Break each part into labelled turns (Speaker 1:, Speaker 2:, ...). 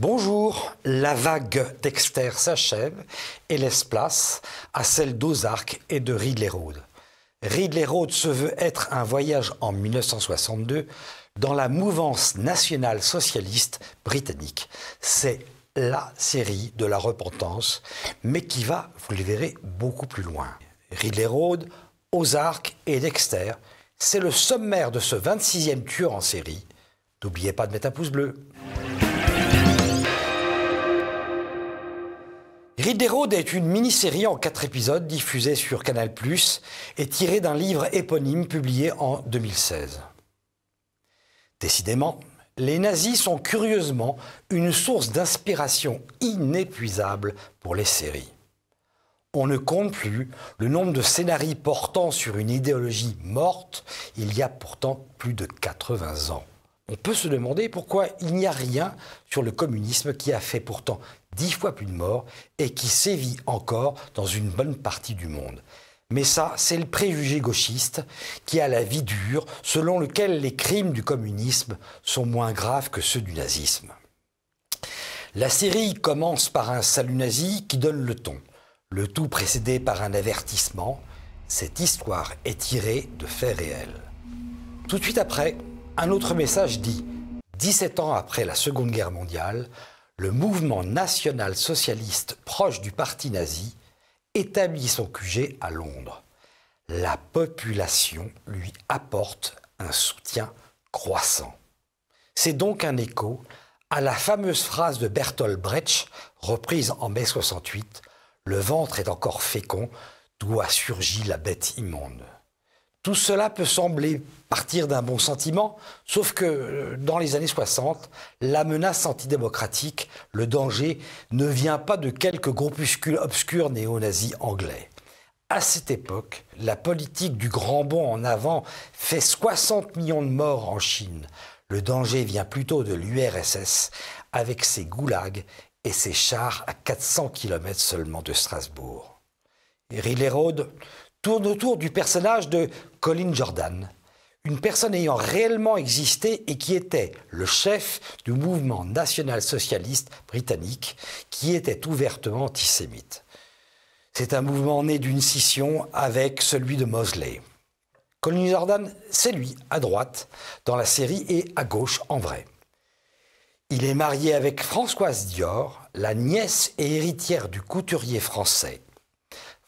Speaker 1: Bonjour, la vague d'Exter s'achève et laisse place à celle d'Ozark et de Ridley Road. Ridley Road se veut être un voyage en 1962 dans la mouvance nationale socialiste britannique. C'est la série de la repentance, mais qui va, vous le verrez, beaucoup plus loin. Ridley Road, Ozark et Dexter, c'est le sommaire de ce 26e tueur en série. N'oubliez pas de mettre un pouce bleu. des est une mini-série en quatre épisodes diffusée sur Canal+, et tirée d'un livre éponyme publié en 2016. Décidément, les nazis sont curieusement une source d'inspiration inépuisable pour les séries. On ne compte plus le nombre de scénarii portant sur une idéologie morte il y a pourtant plus de 80 ans. On peut se demander pourquoi il n'y a rien sur le communisme qui a fait pourtant dix fois plus de morts et qui sévit encore dans une bonne partie du monde. Mais ça, c'est le préjugé gauchiste qui a la vie dure, selon lequel les crimes du communisme sont moins graves que ceux du nazisme. La série commence par un salut nazi qui donne le ton, le tout précédé par un avertissement. Cette histoire est tirée de faits réels. Tout de suite après, un autre message dit 17 ans après la Seconde Guerre mondiale, le mouvement national-socialiste proche du parti nazi établit son QG à Londres. La population lui apporte un soutien croissant. C'est donc un écho à la fameuse phrase de Bertolt Brecht, reprise en mai 68, Le ventre est encore fécond, d'où a surgi la bête immonde. Tout cela peut sembler partir d'un bon sentiment, sauf que euh, dans les années 60, la menace antidémocratique, le danger, ne vient pas de quelques groupuscules obscurs néo-nazis anglais. À cette époque, la politique du grand bond en avant fait 60 millions de morts en Chine. Le danger vient plutôt de l'URSS, avec ses goulags et ses chars à 400 km seulement de Strasbourg tourne autour du personnage de Colin Jordan, une personne ayant réellement existé et qui était le chef du mouvement national-socialiste britannique qui était ouvertement antisémite. C'est un mouvement né d'une scission avec celui de Mosley. Colin Jordan, c'est lui, à droite, dans la série, et à gauche, en vrai. Il est marié avec Françoise Dior, la nièce et héritière du couturier français.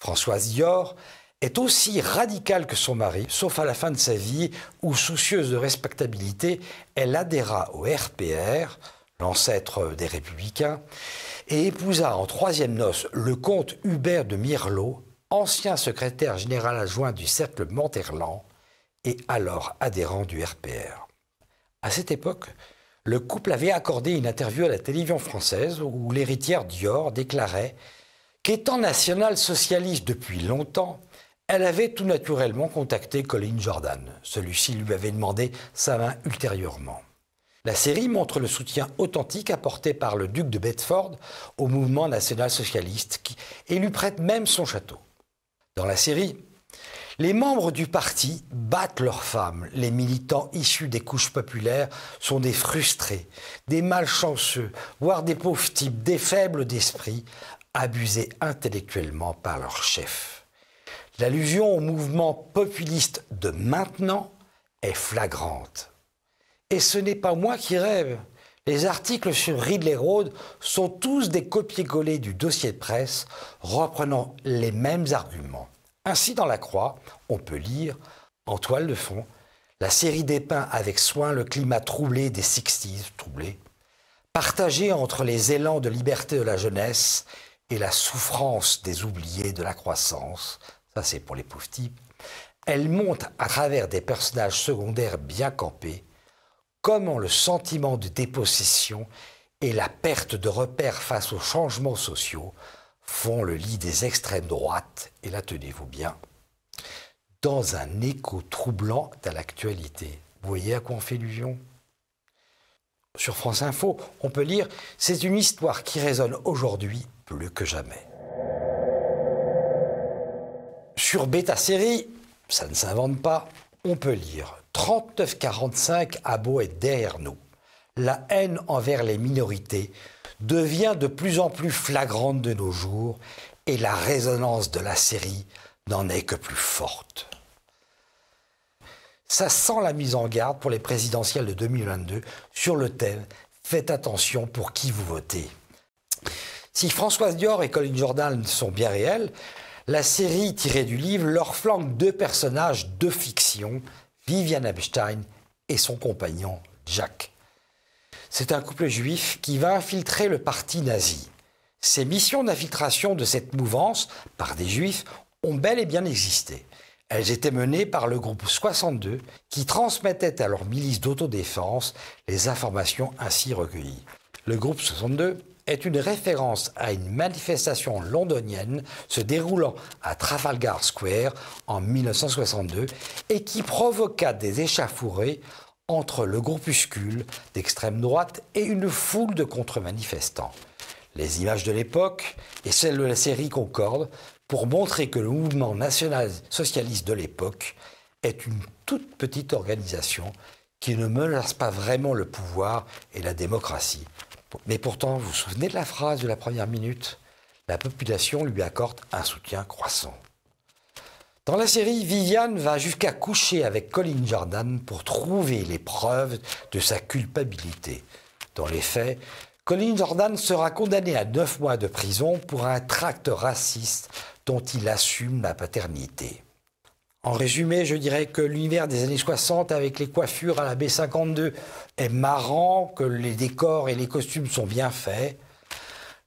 Speaker 1: Françoise Dior est aussi radicale que son mari, sauf à la fin de sa vie où, soucieuse de respectabilité, elle adhéra au RPR, l'ancêtre des républicains, et épousa en troisième noce le comte Hubert de Mirlot, ancien secrétaire général adjoint du cercle Monterland et alors adhérent du RPR. À cette époque, le couple avait accordé une interview à la télévision française où l'héritière Dior déclarait qu'étant national-socialiste depuis longtemps, elle avait tout naturellement contacté Colin Jordan. Celui-ci lui avait demandé sa main ultérieurement. La série montre le soutien authentique apporté par le duc de Bedford au mouvement national-socialiste et lui prête même son château. Dans la série, les membres du parti battent leurs femmes. Les militants issus des couches populaires sont des frustrés, des malchanceux, voire des pauvres types, des faibles d'esprit, abusés intellectuellement par leur chef l'allusion au mouvement populiste de maintenant est flagrante. Et ce n'est pas moi qui rêve. Les articles sur Ridley Road sont tous des copier-coller du dossier de presse reprenant les mêmes arguments. Ainsi, dans La Croix, on peut lire, en toile de fond, la série dépeint avec soin le climat troublé des Sixties, s troublé, partagé entre les élans de liberté de la jeunesse et la souffrance des oubliés de la croissance, ça c'est pour les pauvres types, elle montre à travers des personnages secondaires bien campés comment le sentiment de dépossession et la perte de repères face aux changements sociaux font le lit des extrêmes droites, et là tenez-vous bien, dans un écho troublant à l'actualité. Vous voyez à quoi on fait illusion Sur France Info, on peut lire C'est une histoire qui résonne aujourd'hui plus que jamais. Sur Beta Série, ça ne s'invente pas, on peut lire 3945 39-45, beau et derrière nous. La haine envers les minorités devient de plus en plus flagrante de nos jours et la résonance de la série n'en est que plus forte. Ça sent la mise en garde pour les présidentielles de 2022 sur le thème Faites attention pour qui vous votez. Si Françoise Dior et Colin Jordan sont bien réels, la série tirée du livre leur flanque deux personnages de fiction, Vivian Epstein et son compagnon Jack. C'est un couple juif qui va infiltrer le parti nazi. Ces missions d'infiltration de cette mouvance par des juifs ont bel et bien existé. Elles étaient menées par le groupe 62 qui transmettait à leur milice d'autodéfense les informations ainsi recueillies. Le groupe 62 est une référence à une manifestation londonienne se déroulant à Trafalgar Square en 1962 et qui provoqua des échauffourées entre le groupuscule d'extrême droite et une foule de contre-manifestants. Les images de l'époque et celles de la série concordent pour montrer que le mouvement national-socialiste de l'époque est une toute petite organisation qui ne menace pas vraiment le pouvoir et la démocratie, mais pourtant, vous vous souvenez de la phrase de la première minute La population lui accorde un soutien croissant. Dans la série, Viviane va jusqu'à coucher avec Colin Jordan pour trouver les preuves de sa culpabilité. Dans les faits, Colin Jordan sera condamné à 9 mois de prison pour un tract raciste dont il assume la paternité. En résumé, je dirais que l'univers des années 60 avec les coiffures à la B52 est marrant, que les décors et les costumes sont bien faits,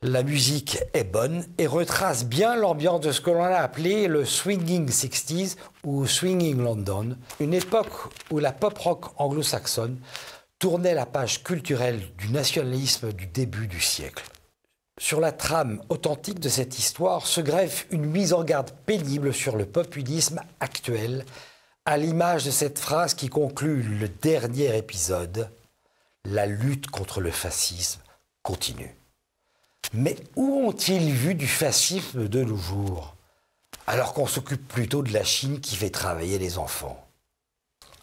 Speaker 1: la musique est bonne et retrace bien l'ambiance de ce que l'on a appelé le swinging 60s ou swinging London, une époque où la pop rock anglo-saxonne tournait la page culturelle du nationalisme du début du siècle. Sur la trame authentique de cette histoire se greffe une mise en garde pénible sur le populisme actuel, à l'image de cette phrase qui conclut le dernier épisode La lutte contre le fascisme continue. Mais où ont-ils vu du fascisme de nos jours, alors qu'on s'occupe plutôt de la Chine qui fait travailler les enfants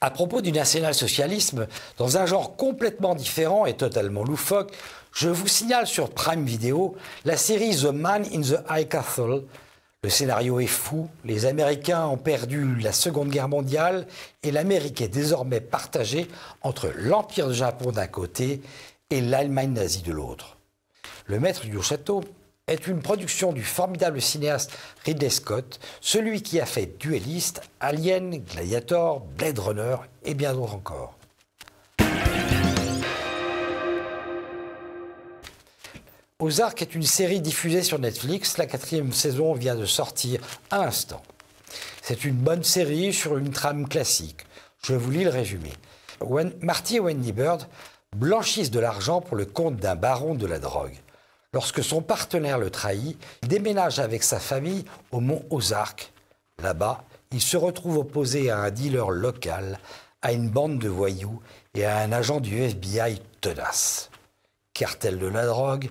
Speaker 1: À propos du national-socialisme, dans un genre complètement différent et totalement loufoque, je vous signale sur Prime Video la série The Man in the High Castle. Le scénario est fou, les Américains ont perdu la Seconde Guerre mondiale et l'Amérique est désormais partagée entre l'Empire du Japon d'un côté et l'Allemagne nazie de l'autre. Le maître du château est une production du formidable cinéaste Ridley Scott, celui qui a fait Duelliste, Alien, Gladiator, Blade Runner et bien d'autres encore. Ozark est une série diffusée sur Netflix. La quatrième saison vient de sortir à l'instant. C'est une bonne série sur une trame classique. Je vous lis le résumé. Marty et Wendy Bird blanchissent de l'argent pour le compte d'un baron de la drogue. Lorsque son partenaire le trahit, il déménage avec sa famille au mont Ozark. Là-bas, il se retrouve opposé à un dealer local, à une bande de voyous et à un agent du FBI tenace. Cartel de la drogue,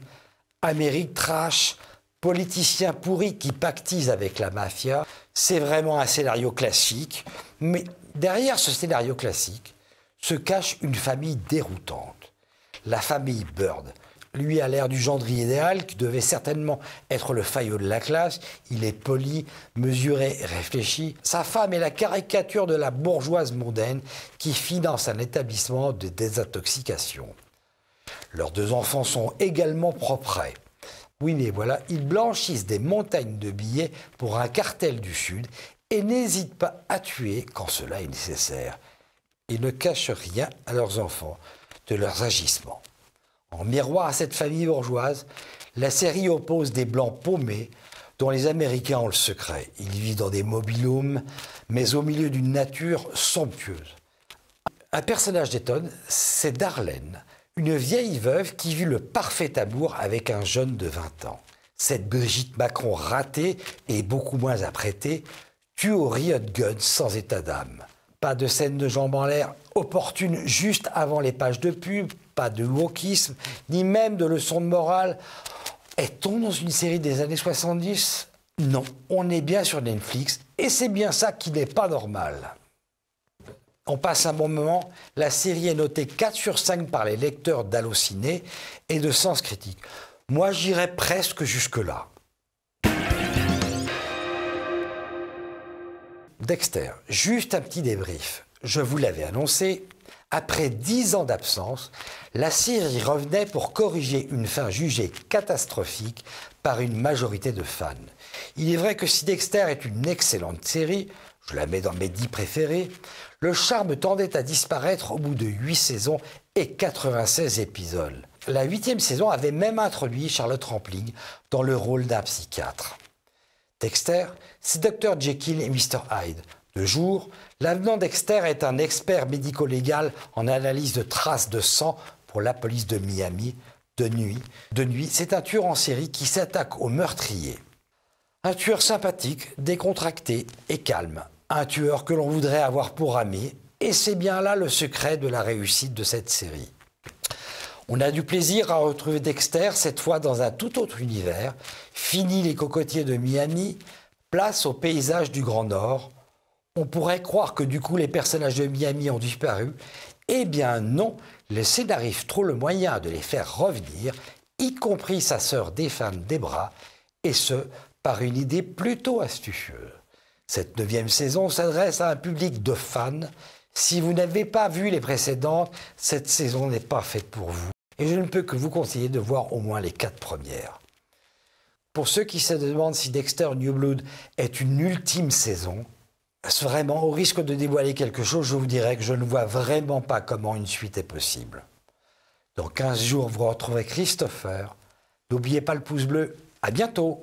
Speaker 1: Amérique trash, politicien pourri qui pactise avec la mafia. C'est vraiment un scénario classique. Mais derrière ce scénario classique se cache une famille déroutante. La famille Bird. Lui a l'air du gendrier idéal qui devait certainement être le faillot de la classe. Il est poli, mesuré, réfléchi. Sa femme est la caricature de la bourgeoise mondaine qui finance un établissement de désintoxication. Leurs deux enfants sont également propres. Oui, mais voilà, ils blanchissent des montagnes de billets pour un cartel du Sud et n'hésitent pas à tuer quand cela est nécessaire. Ils ne cachent rien à leurs enfants de leurs agissements. En miroir à cette famille bourgeoise, la série oppose des blancs paumés dont les Américains ont le secret. Ils vivent dans des mobilums, mais au milieu d'une nature somptueuse. Un personnage détonne, c'est Darlene, une vieille veuve qui vit le parfait amour avec un jeune de 20 ans. Cette Brigitte Macron ratée et beaucoup moins apprêtée tue au riot gun sans état d'âme. Pas de scène de jambes en l'air opportune juste avant les pages de pub, pas de wokisme, ni même de leçons de morale. Est-on dans une série des années 70 Non, on est bien sur Netflix et c'est bien ça qui n'est pas normal. On passe un bon moment. La série est notée 4 sur 5 par les lecteurs d'Allociné et de Sens Critique. Moi, j'irais presque jusque-là. Dexter, juste un petit débrief. Je vous l'avais annoncé, après 10 ans d'absence, la série revenait pour corriger une fin jugée catastrophique par une majorité de fans. Il est vrai que si Dexter est une excellente série, je la mets dans mes dix préférés. Le charme tendait à disparaître au bout de huit saisons et 96 épisodes. La huitième saison avait même introduit Charlotte Rampling dans le rôle d'un psychiatre. Dexter, c'est Dr Jekyll et Mr Hyde. De jour, l'avenant Dexter est un expert médico-légal en analyse de traces de sang pour la police de Miami. De nuit, de nuit, c'est un tueur en série qui s'attaque aux meurtriers. Un tueur sympathique, décontracté et calme un tueur que l'on voudrait avoir pour ami, et c'est bien là le secret de la réussite de cette série. On a du plaisir à retrouver Dexter, cette fois dans un tout autre univers. Fini les cocotiers de Miami, place au paysage du Grand Nord. On pourrait croire que du coup les personnages de Miami ont disparu. Eh bien non, le scénariste trop le moyen de les faire revenir, y compris sa sœur des bras, et ce, par une idée plutôt astucieuse. Cette neuvième saison s'adresse à un public de fans. Si vous n'avez pas vu les précédentes, cette saison n'est pas faite pour vous. Et je ne peux que vous conseiller de voir au moins les quatre premières. Pour ceux qui se demandent si Dexter New Blood est une ultime saison, vraiment, au risque de dévoiler quelque chose, je vous dirais que je ne vois vraiment pas comment une suite est possible. Dans 15 jours, vous retrouverez Christopher. N'oubliez pas le pouce bleu. À bientôt!